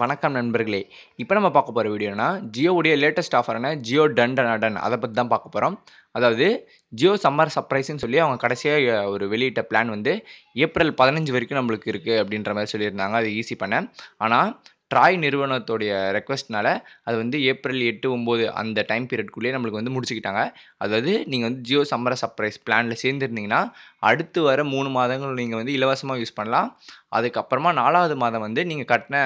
வணக்கம் நண்பர்களே இப்போ நம்ம பார்க்க போகிற வீடியோனா ஜியோவுடைய லேட்டஸ்ட் ஆஃபரான ஜியோ டன் டன் டன் அதை பற்றி தான் பார்க்க போகிறோம் அதாவது ஜியோ சம்மர் சர்ப்ரைஸ்ன்னு சொல்லி அவங்க கடைசியாக ஒரு வெளியிட்ட பிளான் வந்து ஏப்ரல் பதினஞ்சு வரைக்கும் நம்மளுக்கு இருக்குது அப்படின்ற மாதிரி சொல்லியிருந்தாங்க அது ஈஸி பண்ணேன் ஆனால் ட்ராய் நிறுவனத்துடைய ரெக்வஸ்ட்னால அது வந்து ஏப்ரல் எட்டு ஒம்பது அந்த டைம் பீரியட்குள்ளேயே நம்மளுக்கு வந்து முடிச்சுக்கிட்டாங்க அதாவது நீங்கள் வந்து ஜியோ சம்மர சர்ப்ரைஸ் பிளானில் சேர்ந்துருந்தீங்கன்னா அடுத்து வர மூணு மாதங்கள் நீங்கள் வந்து இலவசமாக யூஸ் பண்ணலாம் அதுக்கப்புறமா நாலாவது மாதம் வந்து நீங்கள் கட்டின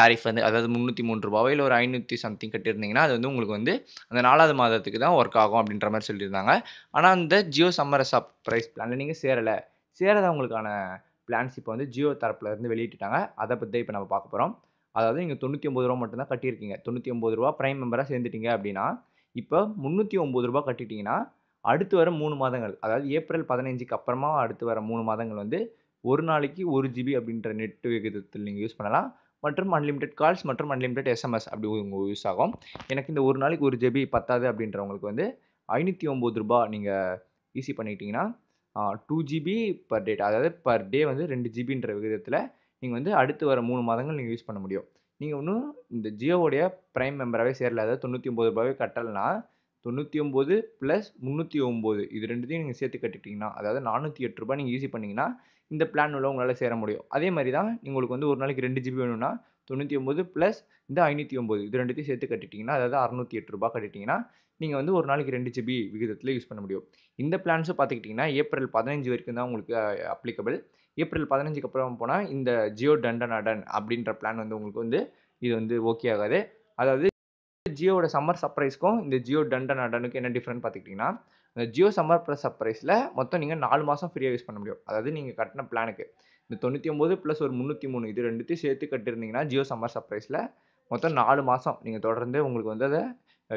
டாரிஃப் வந்து அதாவது முந்நூற்றி மூணு ரூபாவோ இல்லை ஒரு ஐநூற்றி சம்திங் கட்டியிருந்தீங்கன்னா அது வந்து உங்களுக்கு வந்து அந்த நாலாவது மாதத்துக்கு தான் ஒர்க் ஆகும் அப்படின்ற மாதிரி சொல்லியிருந்தாங்க ஆனால் அந்த ஜியோ சம்மர சர்ப்ரைஸ் பிளானில் நீங்கள் சேரலை சேரதவங்களுக்கான பிளான்ஸ் இப்போ வந்து ஜியோ தரப்பில் இருந்து வெளியிட்டாங்க அதை பற்றி இப்போ நம்ம பார்க்க போகிறோம் அதாவது நீங்கள் தொண்ணூற்றி ஒம்பது ரூபா மட்டும்தான் கட்டியிருக்கீங்க தொண்ணூற்றி ஒம்பது ரூபா ப்ரைம் மெம்பராக சேர்ந்துட்டீங்க அப்படின்னா இப்போ முந்நூற்றி ஒம்பது ரூபா கட்டிட்டிங்கன்னா அடுத்து வர மூணு மாதங்கள் அதாவது ஏப்ரல் பதினஞ்சுக்கு அப்புறமா அடுத்து வர மூணு மாதங்கள் வந்து ஒரு நாளைக்கு ஒரு ஜிபி அப்படின்ற நெட் விகிதத்தில் நீங்கள் யூஸ் பண்ணலாம் மற்றும் அன்லிமிடெட் கால்ஸ் மற்றும் அன்லிமிடெட் எஸ்எம்எஸ் அப்படி உங்களுக்கு யூஸ் ஆகும் எனக்கு இந்த ஒரு நாளைக்கு ஒரு ஜிபி பத்தாது அப்படின்றவங்களுக்கு வந்து ஐநூற்றி ஒம்பது ரூபா நீங்கள் ஈஸி பண்ணிக்கிட்டிங்கன்னா டூ ஜிபி பர் டேட் அதாவது பர் டே வந்து ரெண்டு ஜிபின்ற விகிதத்தில் நீங்கள் வந்து அடுத்து வர மூணு மாதங்கள் நீங்கள் யூஸ் பண்ண முடியும் நீங்கள் ஒன்றும் இந்த ஜியோவுடைய ப்ரைம் மெம்பராகவே சேரல அதாவது தொண்ணூற்றி ஒம்பது ரூபாவே கட்டலைனா தொண்ணூற்றி ஒம்பது ப்ளஸ் முந்நூற்றி ஒம்பது இது ரெண்டுத்தையும் நீங்கள் சேர்த்து கட்டிட்டிங்கன்னா அதாவது நானூற்றி எட்டு ரூபாய் நீங்கள் யூஸ் பண்ணிங்கன்னா இந்த பிளான் உள்ள உங்களால் சேர முடியும் அதே மாதிரி தான் உங்களுக்கு வந்து ஒரு நாளைக்கு ரெண்டு ஜிபி வேணும்னா தொண்ணூற்றி ஒம்பது ப்ளஸ் இந்த ஐநூற்றி ஒம்பது இது ரெண்டுத்தையும் சேர்த்து கட்டிட்டிங்கன்னா அதாவது அறுநூற்றி எட்டு ரூபா கட்டிட்டிங்கன்னா நீங்கள் வந்து ஒரு நாளைக்கு ரெண்டு ஜிபி விகிதத்தில் யூஸ் பண்ண முடியும் இந்த பிளான்ஸும் பார்த்துக்கிட்டிங்கன்னா ஏப்ரல் பதினஞ்சு வரைக்கும் தான் உங்களுக்கு அப்ளிகபிள் ஏப்ரல் பதினஞ்சுக்கு அப்புறம் போனால் இந்த ஜியோ டண்டன் அடன் அப்படின்ற பிளான் வந்து உங்களுக்கு வந்து இது வந்து ஓகே ஆகாது அதாவது ஜியோவோட சம்மர் சர்ப்ரைஸ்க்கும் இந்த ஜியோ டண்டன் அடனுக்கு என்ன டிஃப்ரெண்ட் பார்த்துக்கிட்டிங்கன்னா இந்த ஜியோ சம்மர் ப்ளஸ் சர்ப்ரைஸில் மொத்தம் நீங்கள் நாலு மாதம் ஃப்ரீயாக யூஸ் பண்ண முடியும் அதாவது நீங்கள் கட்டின பிளானுக்கு இந்த தொண்ணூற்றி ஒம்பது ப்ளஸ் ஒரு முந்நூற்றி மூணு இது ரெண்டுத்தையும் சேர்த்து கட்டிருந்தீங்கன்னா ஜியோ சம்மர் சர்ப்ரைஸில் மொத்தம் நாலு மாதம் நீங்கள் தொடர்ந்து உங்களுக்கு வந்து அதை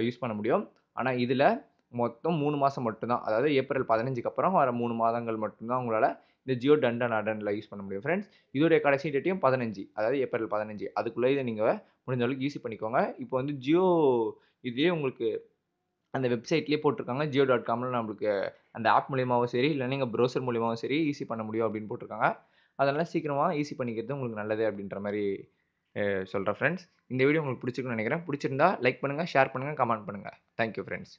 யூஸ் பண்ண முடியும் ஆனால் இதில் மொத்தம் மூணு மாதம் மட்டும்தான் அதாவது ஏப்ரல் பதினஞ்சுக்கு அப்புறம் வர மூணு மாதங்கள் மட்டும்தான் உங்களால் இந்த ஜியோ டண்டன் அடன்ல யூஸ் பண்ண முடியும் ஃப்ரெண்ட்ஸ் இதோடைய கடைசி டேட்டையும் பதினஞ்சு அதாவது ஏப்ரல் பதினஞ்சு அதுக்குள்ளே இதை நீங்கள் முடிஞ்ச அளவுக்கு யூஸ் பண்ணிக்கோங்க இப்போ வந்து ஜியோ இதே உங்களுக்கு அந்த வெப்சைட்லேயே போட்டிருக்காங்க ஜியோ டாட் காமில் நம்மளுக்கு அந்த ஆப் மூலியமாகவும் சரி இல்லை நீங்கள் ப்ரௌசர் மூலியமாகவும் சரி ஈஸி பண்ண முடியும் அப்படின்னு போட்டிருக்காங்க அதனால் சீக்கிரமாக ஈஸி பண்ணிக்கிறது உங்களுக்கு நல்லது அப்படின்ற மாதிரி சொல்கிறேன் ஃப்ரெண்ட்ஸ் இந்த வீடியோ உங்களுக்கு பிடிச்சிருக்குன்னு நினைக்கிறேன் பிடிச்சிருந்தா லைக் பண்ணுங்கள் ஷேர் பண்ணுங்கள் கமெண்ட் பண்ணுங்கள் தேங்க்யூ ஃப்ரெண்ட்ஸ்